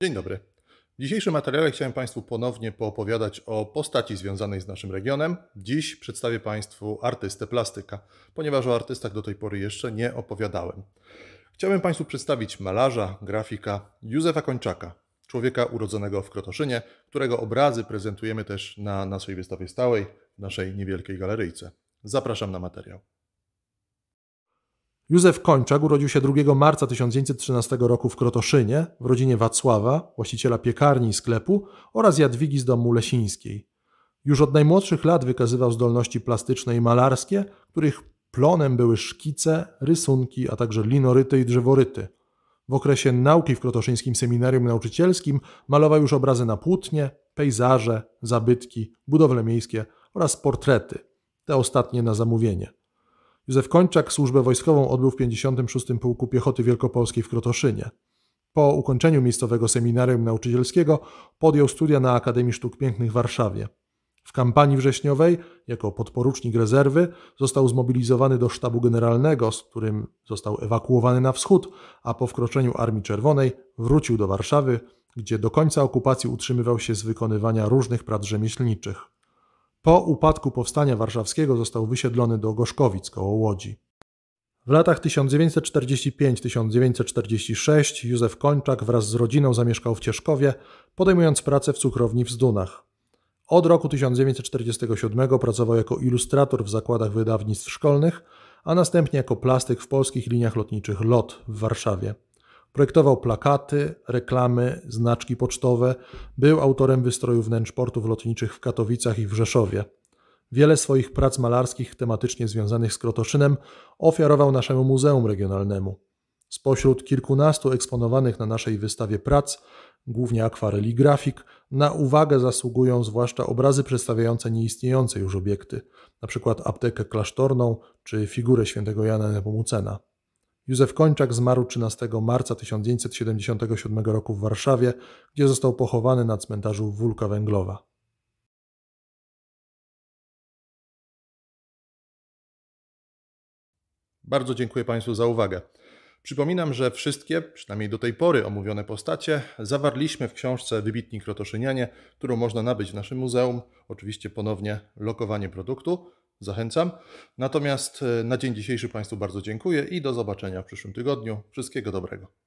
Dzień dobry. W dzisiejszym materiale chciałem Państwu ponownie poopowiadać o postaci związanej z naszym regionem. Dziś przedstawię Państwu artystę plastyka, ponieważ o artystach do tej pory jeszcze nie opowiadałem. Chciałbym Państwu przedstawić malarza, grafika Józefa Kończaka, człowieka urodzonego w Krotoszynie, którego obrazy prezentujemy też na naszej wystawie stałej, w naszej niewielkiej galeryjce. Zapraszam na materiał. Józef Kończak urodził się 2 marca 1913 roku w Krotoszynie w rodzinie Wacława, właściciela piekarni i sklepu oraz Jadwigi z domu Lesińskiej. Już od najmłodszych lat wykazywał zdolności plastyczne i malarskie, których plonem były szkice, rysunki, a także linoryty i drzeworyty. W okresie nauki w Krotoszyńskim Seminarium Nauczycielskim malował już obrazy na płótnie, pejzaże, zabytki, budowle miejskie oraz portrety, te ostatnie na zamówienie. Józef Kończak służbę wojskową odbył w 56. Pułku Piechoty Wielkopolskiej w Krotoszynie. Po ukończeniu miejscowego seminarium nauczycielskiego podjął studia na Akademii Sztuk Pięknych w Warszawie. W kampanii wrześniowej, jako podporucznik rezerwy, został zmobilizowany do sztabu generalnego, z którym został ewakuowany na wschód, a po wkroczeniu Armii Czerwonej wrócił do Warszawy, gdzie do końca okupacji utrzymywał się z wykonywania różnych prac rzemieślniczych. Po upadku Powstania Warszawskiego został wysiedlony do Gorzkowic koło Łodzi. W latach 1945-1946 Józef Kończak wraz z rodziną zamieszkał w Cieszkowie, podejmując pracę w cukrowni w Zdunach. Od roku 1947 pracował jako ilustrator w zakładach wydawnictw szkolnych, a następnie jako plastyk w polskich liniach lotniczych LOT w Warszawie. Projektował plakaty, reklamy, znaczki pocztowe. Był autorem wystroju wnętrz portów lotniczych w Katowicach i w Rzeszowie. Wiele swoich prac malarskich tematycznie związanych z Krotoszynem ofiarował naszemu muzeum regionalnemu. Spośród kilkunastu eksponowanych na naszej wystawie prac, głównie akwareli grafik, na uwagę zasługują zwłaszcza obrazy przedstawiające nieistniejące już obiekty, np. aptekę klasztorną czy figurę świętego Jana Nepomucena. Józef Kończak zmarł 13 marca 1977 roku w Warszawie, gdzie został pochowany na cmentarzu Wulka Węglowa. Bardzo dziękuję Państwu za uwagę. Przypominam, że wszystkie, przynajmniej do tej pory omówione postacie, zawarliśmy w książce Wybitnik Rotoszynianie, którą można nabyć w naszym muzeum. Oczywiście ponownie lokowanie produktu zachęcam. Natomiast e, na dzień dzisiejszy Państwu bardzo dziękuję i do zobaczenia w przyszłym tygodniu. Wszystkiego dobrego.